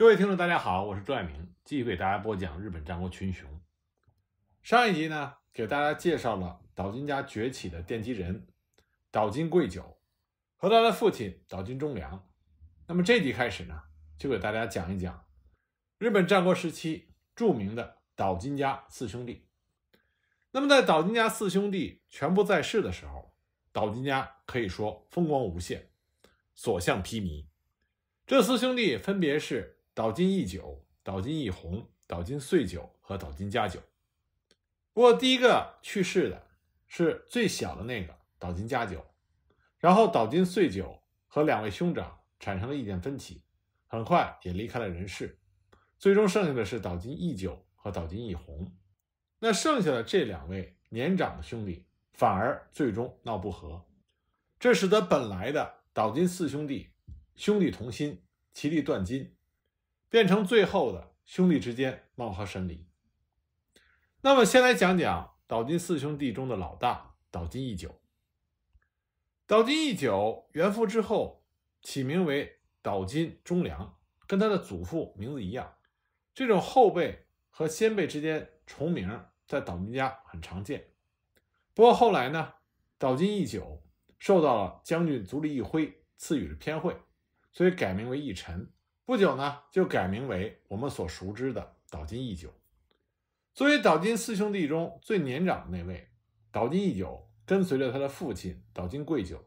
各位听众，大家好，我是朱爱明，继续给大家播讲日本战国群雄。上一集呢，给大家介绍了岛津家崛起的奠基人岛津贵久和他的父亲岛津忠良。那么这集开始呢，就给大家讲一讲日本战国时期著名的岛津家四兄弟。那么在岛津家四兄弟全部在世的时候，岛津家可以说风光无限，所向披靡。这四兄弟分别是。岛津义久、岛津义弘、岛津穗久和岛津家久，不过第一个去世的是最小的那个岛津家久，然后岛津穗久和两位兄长产生了意见分歧，很快也离开了人世，最终剩下的是岛津义久和岛津义弘。那剩下的这两位年长的兄弟反而最终闹不和，这使得本来的岛津四兄弟兄弟同心其利断金。变成最后的兄弟之间貌合神离。那么，先来讲讲岛津四兄弟中的老大岛津义久。岛津义久元父之后起名为岛津忠良，跟他的祖父名字一样。这种后辈和先辈之间重名，在岛津家很常见。不过后来呢，岛津义久受到了将军足利义辉赐予的偏讳，所以改名为义臣，不久呢，就改名为我们所熟知的岛津义久。作为岛津四兄弟中最年长的那位，岛津义久跟随着他的父亲岛津贵久，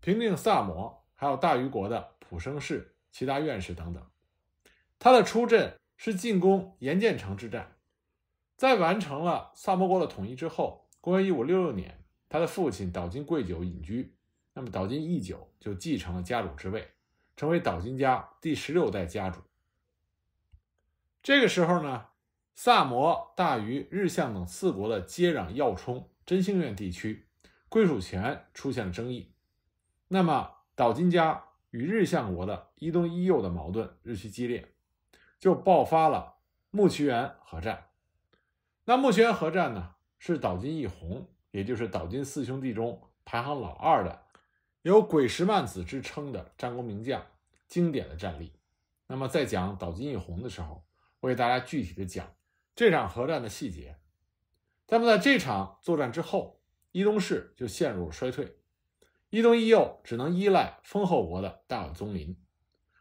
平定萨摩，还有大隅国的浦生氏、其他院士等等。他的出阵是进攻严建城之战。在完成了萨摩国的统一之后，公元一五六六年，他的父亲岛津贵久隐居，那么岛津义久就继承了家主之位。成为岛津家第十六代家主。这个时候呢，萨摩、大隅、日向等四国的接壤要冲真兴院地区归属权出现了争议。那么，岛津家与日向国的一东一右的矛盾日趋激烈，就爆发了木崎原合战。那木崎原合战呢，是岛津义弘，也就是岛津四兄弟中排行老二的。有“鬼石曼子”之称的战国名将，经典的战例。那么，在讲岛津义弘的时候，我给大家具体的讲这场核战的细节。那么，在这场作战之后，伊东市就陷入了衰退，伊东伊右只能依赖丰后国的大友宗麟，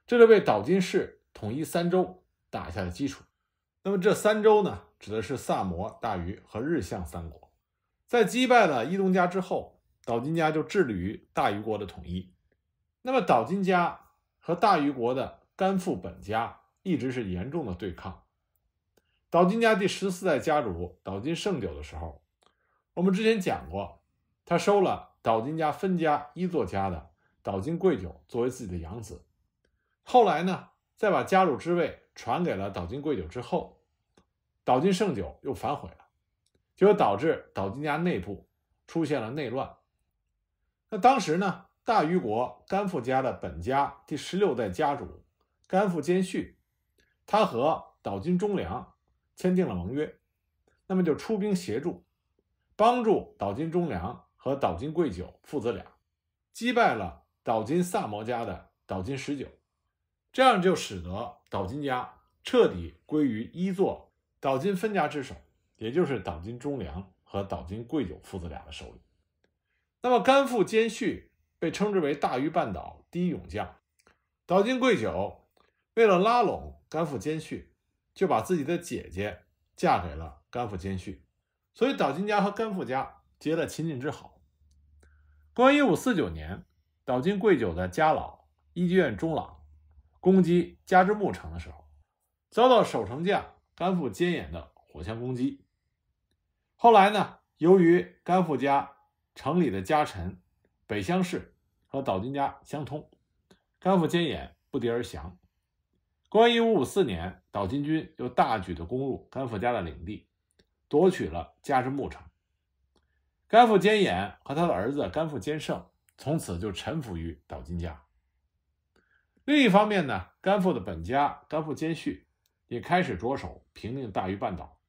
这就为岛津市统一三州打下了基础。那么，这三州呢，指的是萨摩、大隅和日向三国。在击败了伊东家之后。岛津家就致力于大隅国的统一。那么，岛津家和大隅国的甘父本家一直是严重的对抗。岛津家第十四代家主岛津盛久的时候，我们之前讲过，他收了岛津家分家一作家的岛津贵久作为自己的养子。后来呢，再把家主之位传给了岛津贵久之后，岛津盛久又反悔了，结果导致岛津家内部出现了内乱。那当时呢，大虞国甘富家的本家第十六代家主甘富兼续，他和岛津忠良签订了盟约，那么就出兵协助，帮助岛津忠良和岛津贵久父子俩击败了岛津萨摩家的岛津十九，这样就使得岛津家彻底归于一座岛津分家之手，也就是岛津忠良和岛津贵久父子俩的手里。那么，甘父兼续被称之为大隅半岛第一勇将，岛津贵久为了拉拢甘父兼续，就把自己的姐姐嫁给了甘父兼续，所以岛津家和甘父家结了亲近之好。公元一五四九年，岛津贵久的家老一级院中郎攻击加之木城的时候，遭到守城将甘父兼演的火枪攻击。后来呢，由于甘父家。城里的家臣北乡氏和岛津家相通，甘父坚眼不敌而降。公元一五五四年，岛津军又大举的攻入甘父家的领地，夺取了家之牧场。甘父坚眼和他的儿子甘父坚胜从此就臣服于岛津家。另一方面呢，甘父的本家甘父坚续也开始着手平定大隅半岛，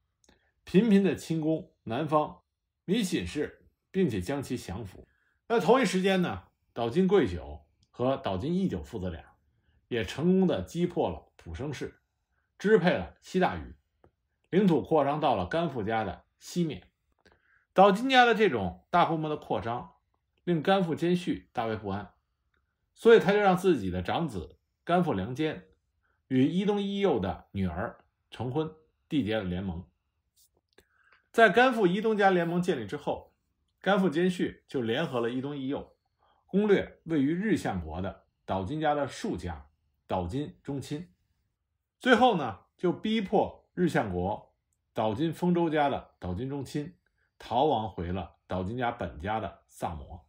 频频的侵攻南方米秦氏。并且将其降服。那同一时间呢，岛津贵久和岛津义久父子俩也成功的击破了浦生氏，支配了西大隅，领土扩张到了甘富家的西面。岛津家的这种大规模的扩张，令甘富兼续大为不安，所以他就让自己的长子甘富良坚与伊东伊右的女儿成婚，缔结了联盟。在甘富伊东家联盟建立之后。甘父坚续就联合了伊东一右，攻略位于日向国的岛津家的数家岛津中亲，最后呢就逼迫日向国岛津丰州家的岛津中亲逃亡回了岛津家本家的萨摩。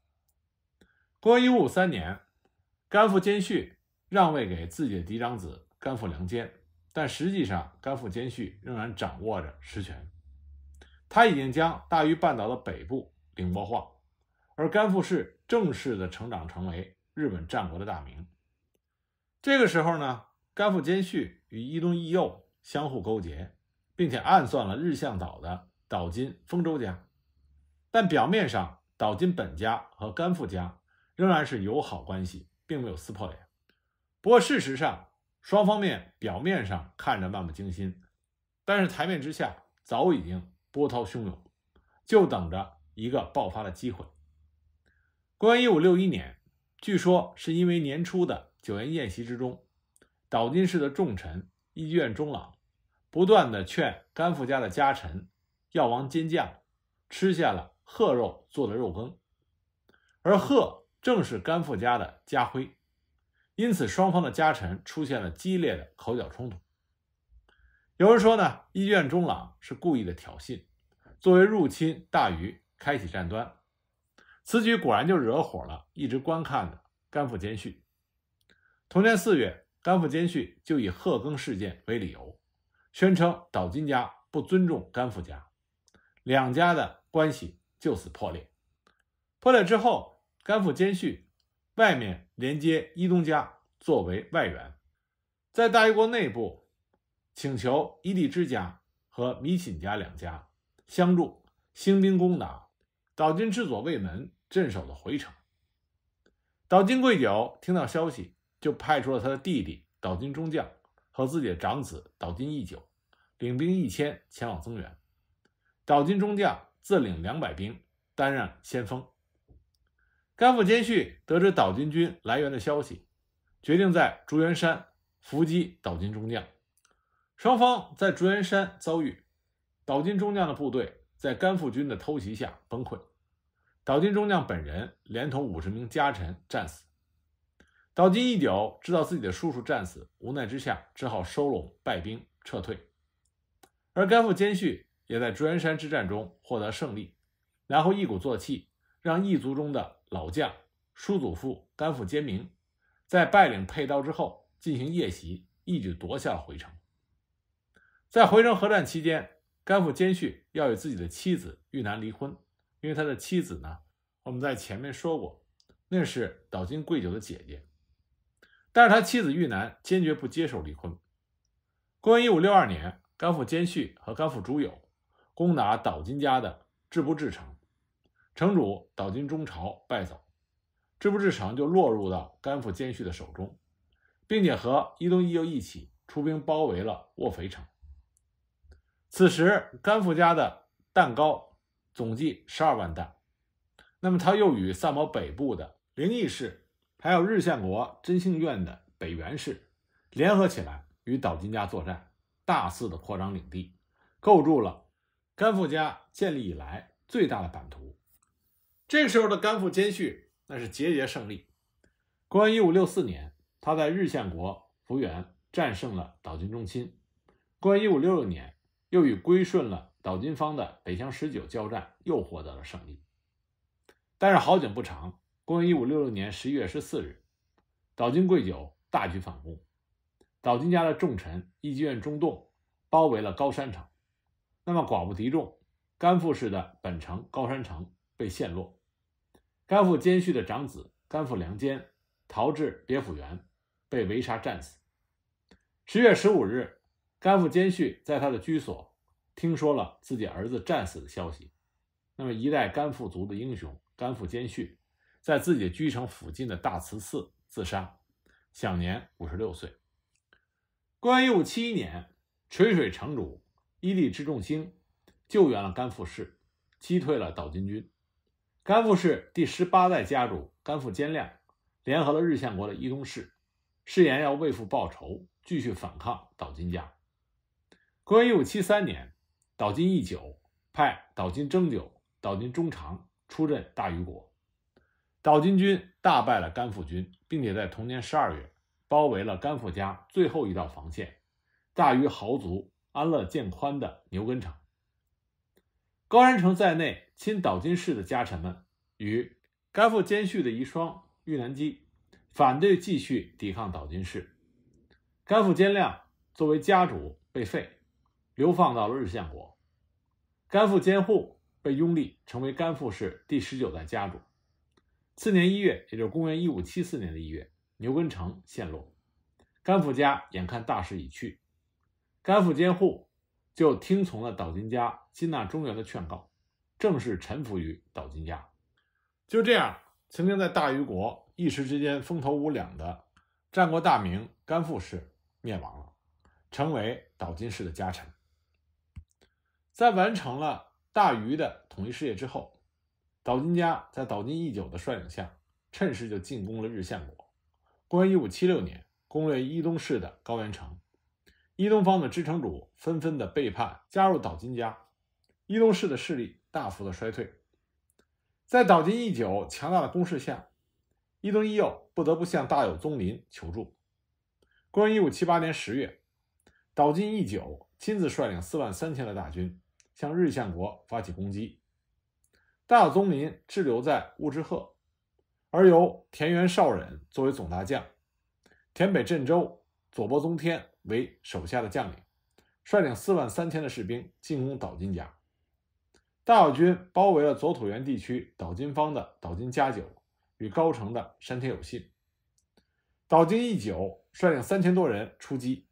公元一五三年，甘父兼续让位给自己的嫡长子甘父良坚，但实际上甘父兼续仍然掌握着实权，他已经将大隅半岛的北部。鼎波晃，而甘富氏正式的成长成为日本战国的大名。这个时候呢，甘富坚续与伊东义右相互勾结，并且暗算了日向岛的岛津丰州家，但表面上岛津本家和甘富家仍然是友好关系，并没有撕破脸。不过事实上，双方面表面上看着漫不经心，但是台面之下早已经波涛汹涌，就等着。一个爆发的机会。公元一五六一年，据说是因为年初的九宴宴席之中，岛津氏的重臣医院中郎不断的劝甘富家的家臣药王金将吃下了鹤肉做的肉羹，而鹤正是甘富家的家徽，因此双方的家臣出现了激烈的口角冲突。有人说呢，医院中郎是故意的挑衅，作为入侵大禹开启战端，此举果然就惹火了一直观看的甘富坚续。同年四月，甘富坚续就以鹤庚事件为理由，宣称岛津家不尊重甘富家，两家的关系就此破裂。破裂之后，甘富坚续外面连接伊东家作为外援，在大一国内部请求伊地之家和米寝家两家相助，兴兵攻打。岛津治左卫门镇守了回城。岛津贵久听到消息，就派出了他的弟弟岛津中将和自己的长子岛津义久，领兵一千前往增援。岛津中将自领两百兵，担任先锋。甘府坚续得知岛津军来源的消息，决定在竹园山伏击岛津中将。双方在竹园山遭遇，岛津中将的部队。在甘富军的偷袭下崩溃，岛津中将本人连同五十名家臣战死。岛津义久知道自己的叔叔战死，无奈之下只好收拢败兵撤退。而甘富坚续也在竹园山之战中获得胜利，然后一鼓作气，让异族中的老将叔祖父甘富坚明在败领佩刀之后进行夜袭，一举夺下了回城。在回城合战期间。甘付坚续要与自己的妻子玉南离婚，因为他的妻子呢，我们在前面说过，那是岛津贵久的姐姐。但是他妻子玉南坚决不接受离婚。公元一五六二年，甘付坚续和甘付朱友攻打岛津家的志布志城，城主岛津忠朝败走，志布志城就落入到甘付坚续的手中，并且和伊东义佑一起出兵包围了卧肥城。此时，甘富家的蛋糕总计十二万担。那么，他又与萨摩北部的灵异市，还有日向国真兴院的北原市联合起来，与岛津家作战，大肆的扩张领地，构筑了甘富家建立以来最大的版图。这时候的甘富坚续，那是节节胜利。公元一五六四年，他在日向国福远战胜了岛津中亲。公元一五六六年，又与归顺了岛津方的北乡十九交战，又获得了胜利。但是好景不长，公元一五六六年十一月十四日，岛津贵久大举反攻，岛津家的重臣义院中栋包围了高山城。那么寡不敌众，干父氏的本城高山城被陷落。干父兼续的长子干父良坚逃至别府园，被围杀战死。十月十五日。甘父坚续在他的居所听说了自己儿子战死的消息，那么一代甘父族的英雄甘父坚续，在自己居城附近的大慈寺自杀，享年五十六岁。公元一五七一年，垂水城主伊利之重兴救援了甘父氏，击退了岛津军。甘父氏第十八代家主甘父坚亮联合了日向国的伊东氏，誓言要为父报仇，继续反抗岛津家。公元一五七三年，岛津义久派岛津征久、岛津忠长出任大隅国，岛津军大败了甘府军，并且在同年十二月包围了甘府家最后一道防线——大隅豪族安乐建宽的牛根城。高安城在内亲岛津氏的家臣们与甘父兼续的遗孀玉南姬反对继续抵抗岛津氏，甘父兼亮作为家主被废。流放到了日向国，甘富监护被拥立成为甘富氏第十九代家主。次年一月，也就是公元一五七四年的一月，牛根城陷落，甘富家眼看大势已去，甘富监护就听从了岛津家接纳中原的劝告，正式臣服于岛津家。就这样，曾经在大隅国一时之间风头无两的战国大名甘富氏灭亡了，成为岛津氏的家臣。在完成了大隅的统一事业之后，岛津家在岛津义久的率领下，趁势就进攻了日向国。公元1576年，攻略伊东市的高原城，伊东方的支城主纷纷的背叛，加入岛津家，伊东市的势力大幅的衰退。在岛津义久强大的攻势下，伊东义右不得不向大友宗麟求助。公元1578年十月，岛津义久亲自率领四万三千的大军。向日向国发起攻击，大宗麟滞留在物之贺，而由田园少忍作为总大将，田北镇州左伯宗天为手下的将领，率领四万三千的士兵进攻岛津家。大小军包围了佐土原地区岛津方的岛津家久与高城的山田有信，岛津义久率领三千多人出击，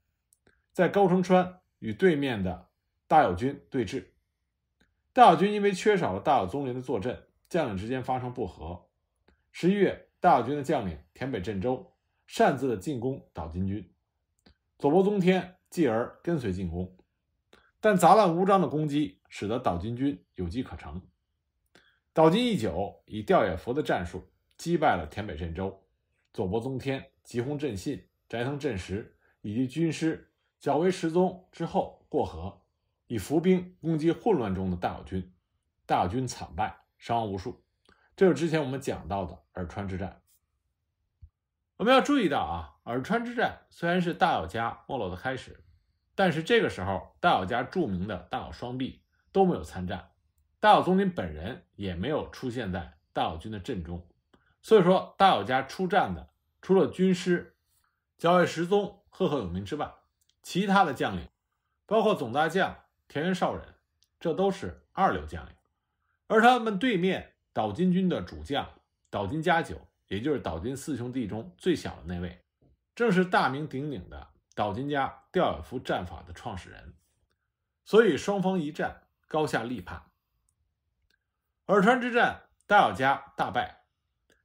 在高城川与对面的大友军对峙。大军因为缺少了大小宗麟的坐镇，将领之间发生不和。十一月，大军的将领田北镇周擅自的进攻岛津军，佐伯宗天继而跟随进攻，但杂乱无章的攻击使得岛津军有机可乘。岛津义久以吊野佛的战术击败了田北镇周、佐伯宗天、吉弘镇信、斋藤镇实以及军师角为十宗之后过河。以伏兵攻击混乱中的大友军，大友军惨败，伤亡无数。这是之前我们讲到的耳川之战。我们要注意到啊，耳川之战虽然是大友家没落的开始，但是这个时候大友家著名的大友双臂都没有参战，大友宗麟本人也没有出现在大友军的阵中。所以说，大友家出战的除了军师小外十宗赫赫有名之外，其他的将领，包括总大将。田园少人，这都是二流将领，而他们对面岛津军的主将岛津家久，也就是岛津四兄弟中最小的那位，正是大名鼎鼎的岛津家钓尔夫战法的创始人。所以双方一战，高下立判。耳川之战，大小家大败，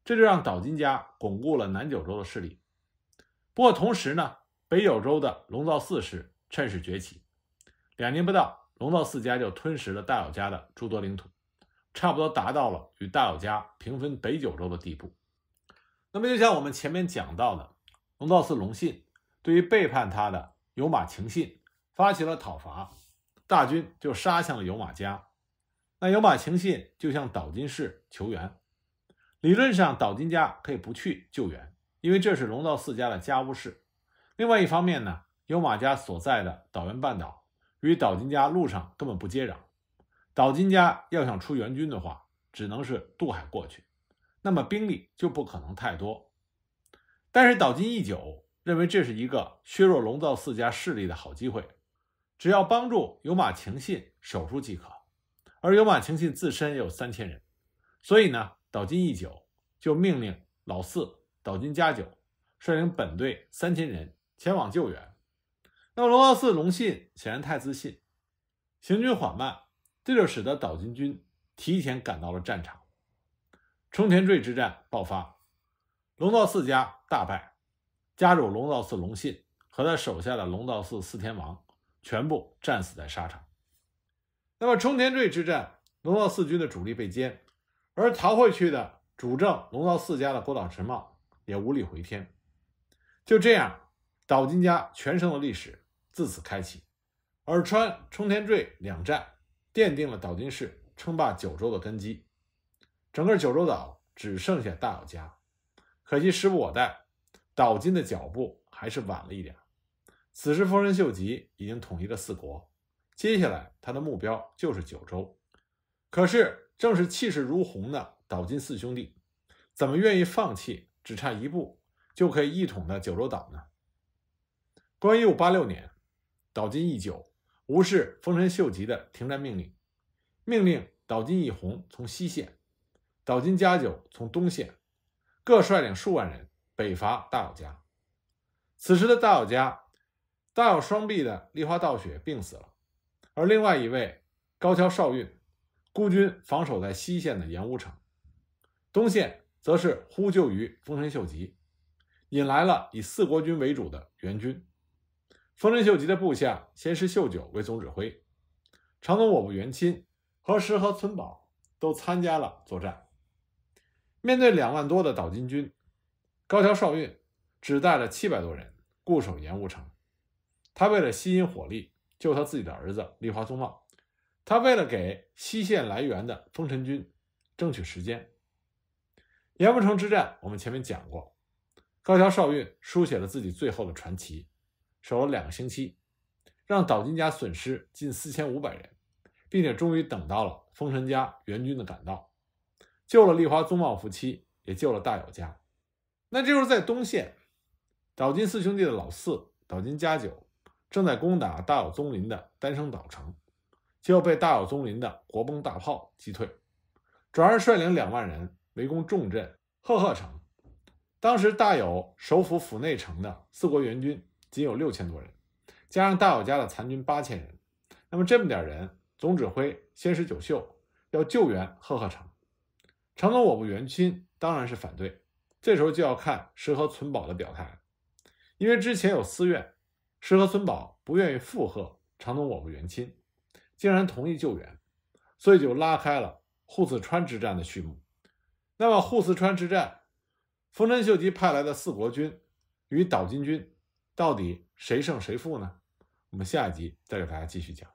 这就让岛津家巩固了南九州的势力。不过同时呢，北九州的龙造寺氏趁势崛起。两年不到，龙道四家就吞食了大友家的诸多领土，差不多达到了与大友家平分北九州的地步。那么，就像我们前面讲到的，龙道寺龙信对于背叛他的有马情信发起了讨伐，大军就杀向了有马家。那有马情信就向岛津市求援，理论上岛津家可以不去救援，因为这是龙道寺家的家务事。另外一方面呢，有马家所在的岛原半岛。与岛津家路上根本不接壤，岛津家要想出援军的话，只能是渡海过去，那么兵力就不可能太多。但是岛津义久认为这是一个削弱龙造寺家势力的好机会，只要帮助有马晴信守住即可。而有马晴信自身也有三千人，所以呢，岛津义久就命令老四岛津家久率领本队三千人前往救援。那么龙道寺龙信显然太自信，行军缓慢，这就使得岛津军提前赶到了战场。冲田坠之战爆发，龙道四家大败，家主龙道四龙信和他手下的龙道四四天王全部战死在沙场。那么冲田坠之战，龙道四军的主力被歼，而逃回去的主政龙道四家的郭岛直茂也无力回天。就这样，岛津家全胜的历史。自此开启，耳川、冲田坠两战奠定了岛津市称霸九州的根基。整个九州岛只剩下大友家，可惜时不我待，岛津的脚步还是晚了一点。此时丰臣秀吉已经统一了四国，接下来他的目标就是九州。可是，正是气势如虹的岛津四兄弟，怎么愿意放弃只差一步就可以一统的九州岛呢？关于一五八六年。岛津义久无视丰臣秀吉的停战命令，命令岛津义弘从西线，岛津家久从东线，各率领数万人北伐大友家。此时的大友家，大友双臂的立花道雪病死了，而另外一位高桥少运孤军防守在西线的盐屋城，东线则是呼救于丰臣秀吉，引来了以四国军为主的援军。丰臣秀吉的部下，先是秀久为总指挥，长宗我部元亲和石和村保都参加了作战。面对两万多的岛津军，高桥绍运只带了七百多人固守盐务城。他为了吸引火力，救他自己的儿子立花宗茂；他为了给西线来源的丰臣军争取时间。盐务城之战，我们前面讲过，高桥绍运书写了自己最后的传奇。守了两个星期，让岛津家损失近四千五百人，并且终于等到了丰臣家援军的赶到，救了丽华宗茂夫妻，也救了大友家。那这时候在东线，岛津四兄弟的老四岛津家久正在攻打大友宗林的丹生岛城，就要被大友宗林的国崩大炮击退，转而率领两万人围攻重镇赫赫城。当时大友首府府内城的四国援军。仅有六千多人，加上大友家的残军八千人，那么这么点人，总指挥先是九秀要救援赫赫城，长龙我部元亲当然是反对。这时候就要看石河存保的表态，因为之前有私怨，石河存保不愿意附和长龙我部元亲，竟然同意救援，所以就拉开了户次川之战的序幕。那么户次川之战，丰臣秀吉派来的四国军与岛津军。到底谁胜谁负呢？我们下一集再给大家继续讲。